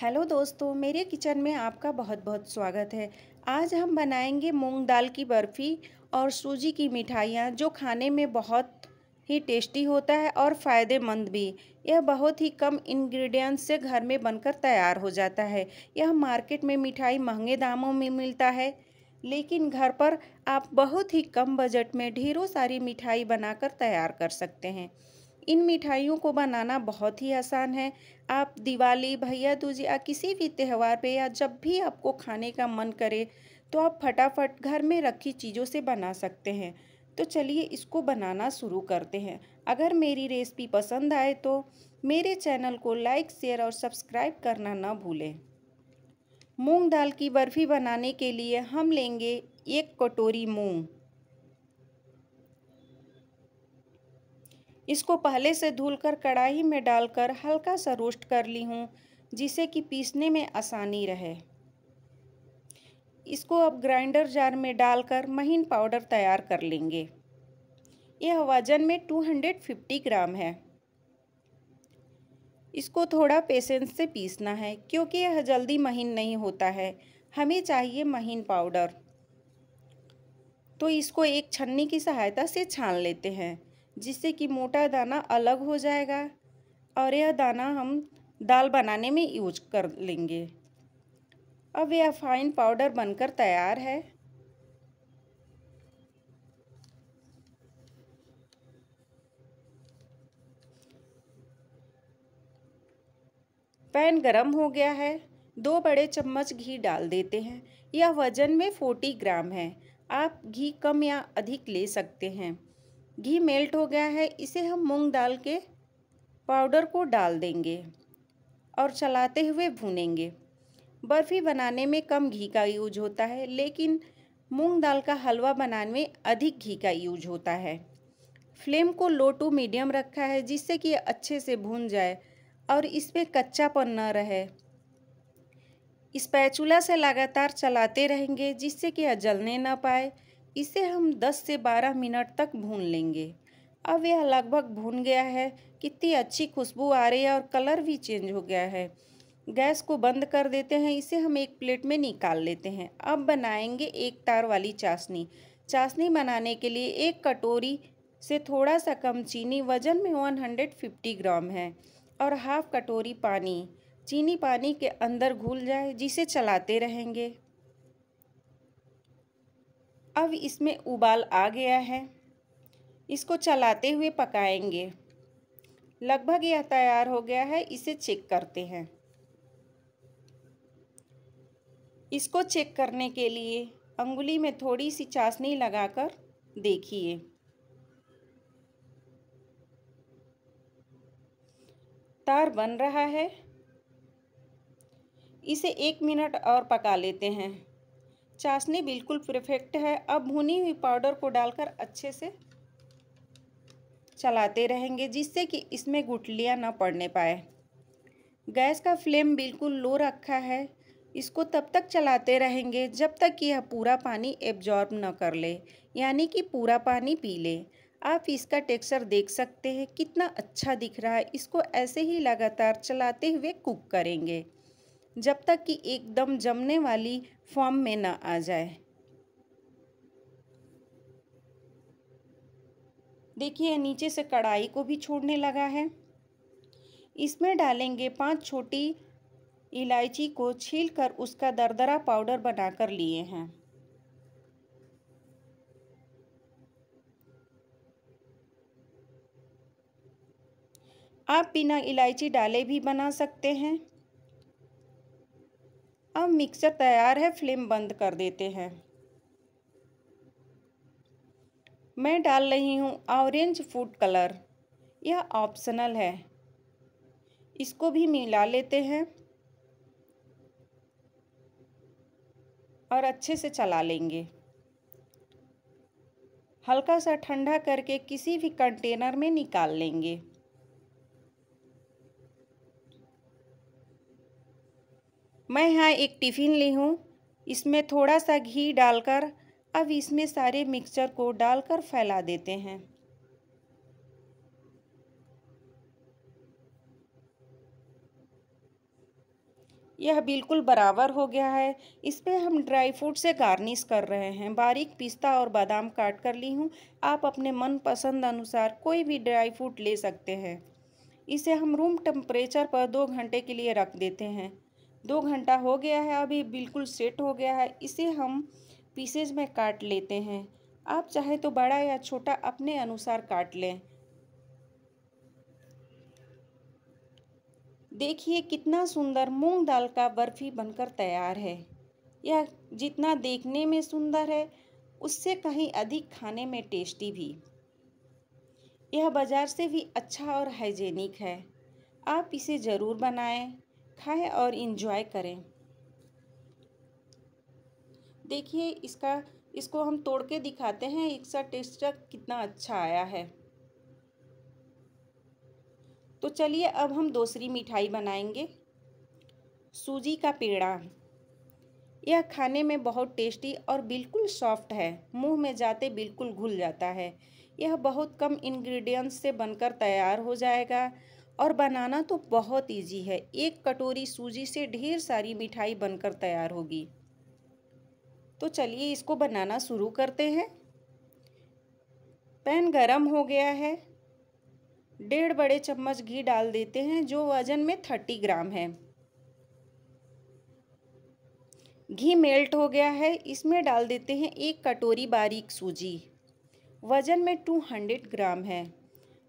hello दोस्तों मेरे kitchen में आपका बहुत बहुत स्वागत है आज हम बनाएंगे मूंग दाल की बर्फ़ी और सूजी की मिठाइयाँ जो खाने में बहुत ही टेस्टी होता है और फ़ायदेमंद भी यह बहुत ही कम इंग्रेडिएंट्स से घर में बनकर तैयार हो जाता है यह मार्केट में मिठाई महंगे दामों में मिलता है लेकिन घर पर आप बहुत ही कम बजट में ढेरों सारी मिठाई बनाकर तैयार कर सकते हैं इन मिठाइयों को बनाना बहुत ही आसान है आप दिवाली भैया दूज या किसी भी त्यौहार पे या जब भी आपको खाने का मन करे तो आप फटाफट घर में रखी चीज़ों से बना सकते हैं तो चलिए इसको बनाना शुरू करते हैं अगर मेरी रेसिपी पसंद आए तो मेरे चैनल को लाइक शेयर और सब्सक्राइब करना ना भूलें मूंग दाल की बर्फ़ी बनाने के लिए हम लेंगे एक कटोरी मूंग इसको पहले से धुलकर कढ़ाई में डालकर हल्का सा रोस्ट कर ली हूँ जिससे कि पीसने में आसानी रहे इसको अब ग्राइंडर जार में डालकर महीन पाउडर तैयार कर लेंगे यह वजन में 250 ग्राम है इसको थोड़ा पेशेंस से पीसना है क्योंकि यह जल्दी महीन नहीं होता है हमें चाहिए महीन पाउडर तो इसको एक छन्नी की सहायता से छान लेते हैं जिससे कि मोटा दाना अलग हो जाएगा और यह दाना हम दाल बनाने में यूज कर लेंगे अब यह फाइन पाउडर बनकर तैयार है पैन गरम हो गया है दो बड़े चम्मच घी डाल देते हैं यह वज़न में 40 ग्राम है आप घी कम या अधिक ले सकते हैं घी मेल्ट हो गया है इसे हम मूंग दाल के पाउडर को डाल देंगे और चलाते हुए भूनेंगे बर्फ़ी बनाने में कम घी का यूज होता है लेकिन मूंग दाल का हलवा बनाने में अधिक घी का यूज होता है फ्लेम को लो टू मीडियम रखा है जिससे कि अच्छे से भून जाए और इसमें कच्चापन न रहे स्पैचुला से लगातार चलाते रहेंगे जिससे कि जलने ना पाए इसे हम 10 से 12 मिनट तक भून लेंगे अब यह लगभग भून गया है कितनी अच्छी खुशबू आ रही है और कलर भी चेंज हो गया है गैस को बंद कर देते हैं इसे हम एक प्लेट में निकाल लेते हैं अब बनाएंगे एक तार वाली चाशनी चाशनी बनाने के लिए एक कटोरी से थोड़ा सा कम चीनी वज़न में 150 ग्राम है और हाफ कटोरी पानी चीनी पानी के अंदर घुल जाए जिसे चलाते रहेंगे अब इसमें उबाल आ गया है इसको चलाते हुए पकाएंगे लगभग यह तैयार हो गया है इसे चेक करते हैं इसको चेक करने के लिए अंगुली में थोड़ी सी चाशनी लगाकर देखिए तार बन रहा है इसे एक मिनट और पका लेते हैं चाशनी बिल्कुल परफेक्ट है अब भुनी हुई पाउडर को डालकर अच्छे से चलाते रहेंगे जिससे कि इसमें गुटलियाँ ना पड़ने पाए गैस का फ्लेम बिल्कुल लो रखा है इसको तब तक चलाते रहेंगे जब तक कि यह पूरा पानी एब्जॉर्ब न कर ले यानी कि पूरा पानी पी ले आप इसका टेक्सचर देख सकते हैं कितना अच्छा दिख रहा है इसको ऐसे ही लगातार चलाते हुए कुक करेंगे जब तक कि एकदम जमने वाली फॉर्म में ना आ जाए देखिए नीचे से कढ़ाई को भी छोड़ने लगा है इसमें डालेंगे पांच छोटी इलायची को छीलकर उसका दरदरा पाउडर बनाकर लिए हैं आप बिना इलायची डाले भी बना सकते हैं अब मिक्सर तैयार है फ्लेम बंद कर देते हैं मैं डाल रही हूँ ऑरेंज फूड कलर यह ऑप्शनल है इसको भी मिला लेते हैं और अच्छे से चला लेंगे हल्का सा ठंडा करके किसी भी कंटेनर में निकाल लेंगे मैं यहाँ एक टिफ़िन ली हूँ इसमें थोड़ा सा घी डालकर अब इसमें सारे मिक्सचर को डालकर फैला देते हैं यह बिल्कुल बराबर हो गया है इस पर हम ड्राई फ्रूट से गार्निश कर रहे हैं बारीक पिस्ता और बादाम काट कर ली हूँ आप अपने मनपसंद अनुसार कोई भी ड्राई फ्रूट ले सकते हैं इसे हम रूम टेम्परेचर पर दो घंटे के लिए रख देते हैं दो घंटा हो गया है अभी बिल्कुल सेट हो गया है इसे हम पीसेज में काट लेते हैं आप चाहे तो बड़ा या छोटा अपने अनुसार काट लें देखिए कितना सुंदर मूंग दाल का बर्फ़ी बनकर तैयार है यह जितना देखने में सुंदर है उससे कहीं अधिक खाने में टेस्टी भी यह बाज़ार से भी अच्छा और हाइजेनिक है आप इसे ज़रूर बनाएं खाएं और इन्जॉय करें देखिए इसका इसको हम तोड़ के दिखाते हैं इसका टेस्ट कितना अच्छा आया है तो चलिए अब हम दूसरी मिठाई बनाएंगे सूजी का पेड़ा यह खाने में बहुत टेस्टी और बिल्कुल सॉफ्ट है मुंह में जाते बिल्कुल घुल जाता है यह बहुत कम इंग्रेडिएंट्स से बनकर तैयार हो जाएगा और बनाना तो बहुत इजी है एक कटोरी सूजी से ढेर सारी मिठाई बनकर तैयार होगी तो चलिए इसको बनाना शुरू करते हैं पैन गरम हो गया है डेढ़ बड़े चम्मच घी डाल देते हैं जो वजन में थर्टी ग्राम है घी मेल्ट हो गया है इसमें डाल देते हैं एक कटोरी बारीक सूजी वज़न में टू हंड्रेड ग्राम है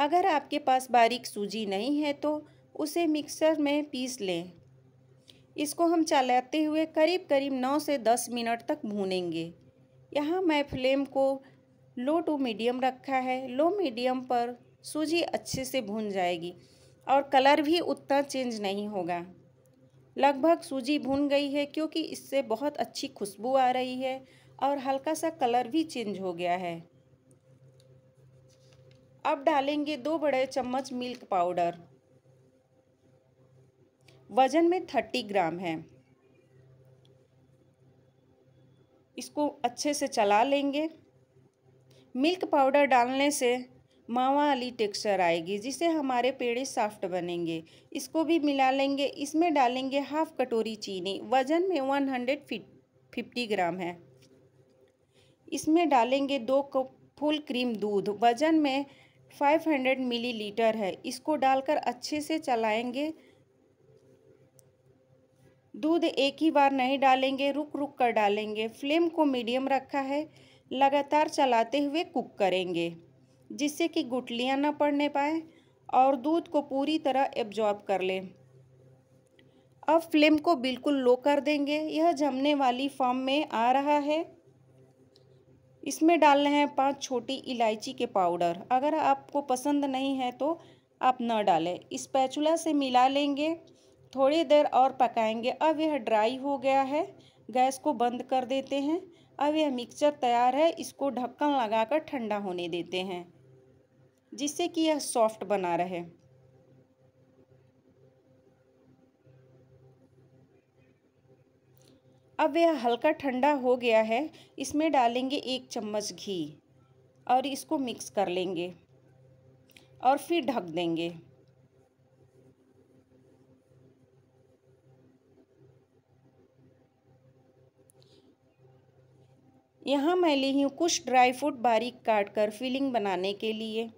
अगर आपके पास बारीक सूजी नहीं है तो उसे मिक्सर में पीस लें इसको हम चलाते हुए करीब करीब नौ से दस मिनट तक भूनेंगे यहाँ मैं फ्लेम को लो टू मीडियम रखा है लो मीडियम पर सूजी अच्छे से भून जाएगी और कलर भी उतना चेंज नहीं होगा लगभग सूजी भून गई है क्योंकि इससे बहुत अच्छी खुशबू आ रही है और हल्का सा कलर भी चेंज हो गया है अब डालेंगे दो बड़े चम्मच मिल्क पाउडर वजन में थर्टी ग्राम है इसको अच्छे से चला लेंगे मिल्क पाउडर डालने से मावा वाली टेक्सचर आएगी जिससे हमारे पेड़े सॉफ्ट बनेंगे इसको भी मिला लेंगे इसमें डालेंगे हाफ कटोरी चीनी वज़न में वन हंड्रेड फिफ्टी ग्राम है इसमें डालेंगे दो कप फुल क्रीम दूध वज़न में 500 मिलीलीटर है इसको डालकर अच्छे से चलाएंगे दूध एक ही बार नहीं डालेंगे रुक रुक कर डालेंगे फ्लेम को मीडियम रखा है लगातार चलाते हुए कुक करेंगे जिससे कि गुटलियाँ ना पड़ने पाए और दूध को पूरी तरह एब्जॉर्ब कर लें अब फ्लेम को बिल्कुल लो कर देंगे यह जमने वाली फॉर्म में आ रहा है इसमें डालने हैं पांच छोटी इलायची के पाउडर अगर आपको पसंद नहीं है तो आप न डालें इस पैचुला से मिला लेंगे थोड़ी देर और पकाएंगे अब यह ड्राई हो गया है गैस को बंद कर देते हैं अब यह मिक्सचर तैयार है इसको ढक्कन लगाकर ठंडा होने देते हैं जिससे कि यह सॉफ्ट बना रहे अब यह हल्का ठंडा हो गया है इसमें डालेंगे एक चम्मच घी और इसको मिक्स कर लेंगे और फिर ढक देंगे यहाँ मैं ली हूँ कुछ ड्राई फ्रूट बारीक काट कर फिलिंग बनाने के लिए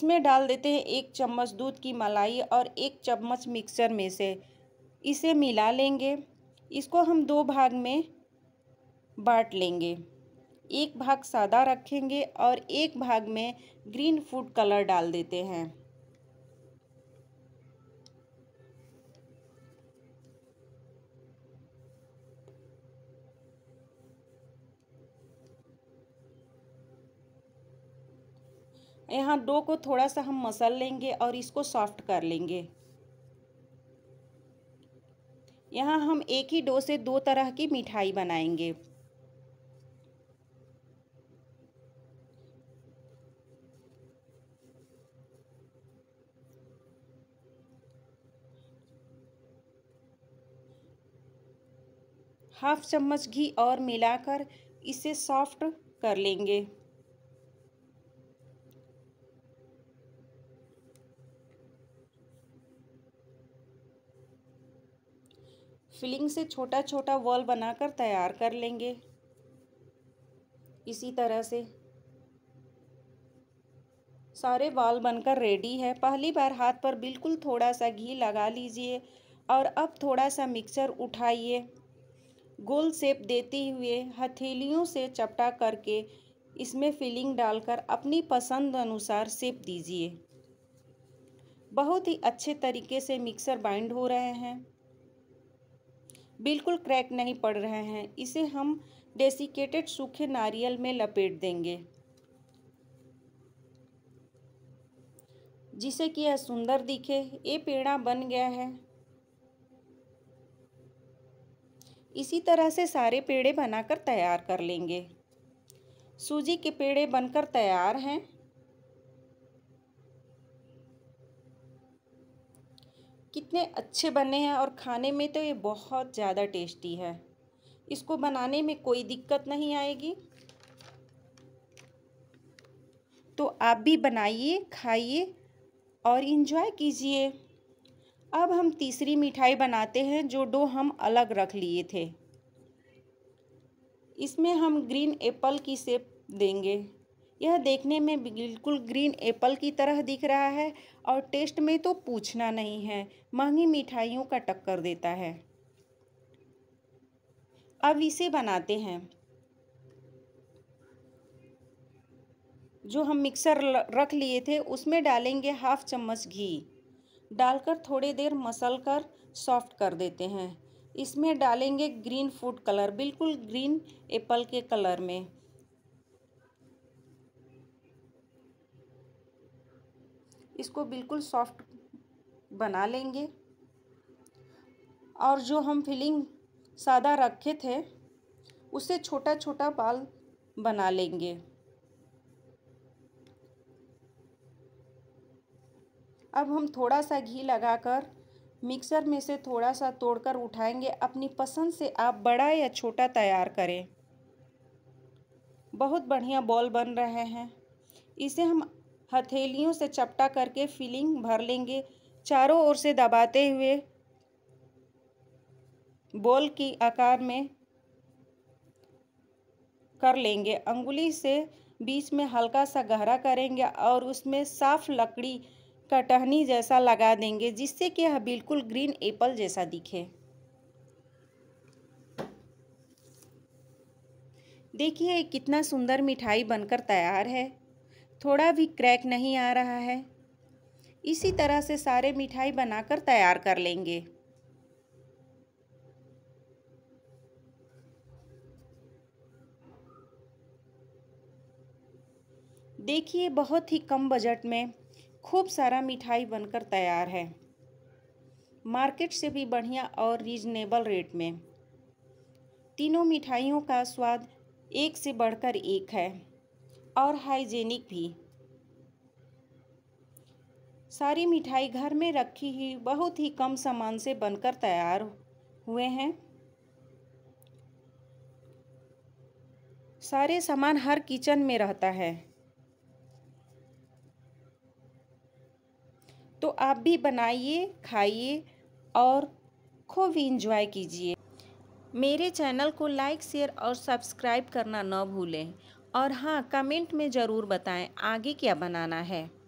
इसमें डाल देते हैं एक चम्मच दूध की मलाई और एक चम्मच मिक्सर में से इसे मिला लेंगे इसको हम दो भाग में बांट लेंगे एक भाग सादा रखेंगे और एक भाग में ग्रीन फूड कलर डाल देते हैं यहाँ डो को थोड़ा सा हम मसल लेंगे और इसको सॉफ्ट कर लेंगे यहाँ हम एक ही डो से दो तरह की मिठाई बनाएंगे हाफ चम्मच घी और मिलाकर इसे सॉफ्ट कर लेंगे फिलिंग से छोटा छोटा वॉल बनाकर तैयार कर लेंगे इसी तरह से सारे बाल बनकर रेडी है पहली बार हाथ पर बिल्कुल थोड़ा सा घी लगा लीजिए और अब थोड़ा सा मिक्सर उठाइए गोल सेप देते हुए हथेलियों से चपटा करके इसमें फिलिंग डालकर अपनी पसंद अनुसार सेप दीजिए बहुत ही अच्छे तरीके से मिक्सर बाइंड हो रहे हैं बिल्कुल क्रैक नहीं पड़ रहे हैं इसे हम डेसिकेटेड सूखे नारियल में लपेट देंगे जिसे कि यह सुंदर दिखे ये पेड़ा बन गया है इसी तरह से सारे पेड़े बनाकर तैयार कर लेंगे सूजी के पेड़े बनकर तैयार हैं कितने अच्छे बने हैं और खाने में तो ये बहुत ज़्यादा टेस्टी है इसको बनाने में कोई दिक्कत नहीं आएगी तो आप भी बनाइए खाइए और इन्जॉय कीजिए अब हम तीसरी मिठाई बनाते हैं जो डो हम अलग रख लिए थे इसमें हम ग्रीन एप्पल की सेप देंगे यह देखने में बिल्कुल ग्रीन एप्पल की तरह दिख रहा है और टेस्ट में तो पूछना नहीं है महंगी मिठाइयों का टक्कर देता है अब इसे बनाते हैं जो हम मिक्सर रख लिए थे उसमें डालेंगे हाफ चम्मच घी डालकर थोड़ी देर मसल कर सॉफ्ट कर देते हैं इसमें डालेंगे ग्रीन फूड कलर बिल्कुल ग्रीन एप्पल के कलर में इसको बिल्कुल सॉफ्ट बना लेंगे और जो हम फिलिंग सादा रखे थे उसे छोटा छोटा बाल बना लेंगे अब हम थोड़ा सा घी लगाकर मिक्सर में से थोड़ा सा तोड़कर उठाएंगे अपनी पसंद से आप बड़ा या छोटा तैयार करें बहुत बढ़िया बॉल बन रहे हैं इसे हम हथेलियों से चपटा करके फिलिंग भर लेंगे चारों ओर से दबाते हुए बॉल की आकार में कर लेंगे अंगुली से बीच में हल्का सा गहरा करेंगे और उसमें साफ लकड़ी का टहनी जैसा लगा देंगे जिससे कि यह बिल्कुल ग्रीन एप्पल जैसा दिखे देखिए कितना सुंदर मिठाई बनकर तैयार है थोड़ा भी क्रैक नहीं आ रहा है इसी तरह से सारे मिठाई बनाकर तैयार कर लेंगे देखिए बहुत ही कम बजट में खूब सारा मिठाई बनकर तैयार है मार्केट से भी बढ़िया और रीजनेबल रेट में तीनों मिठाइयों का स्वाद एक से बढ़कर एक है और हाइजेनिक भी सारी मिठाई घर में रखी ही बहुत ही कम सामान से बनकर तैयार हुए हैं सारे सामान हर किचन में रहता है तो आप भी बनाइए खाइए और खूब इंजॉय कीजिए मेरे चैनल को लाइक शेयर और सब्सक्राइब करना न भूलें और हाँ कमेंट में ज़रूर बताएं आगे क्या बनाना है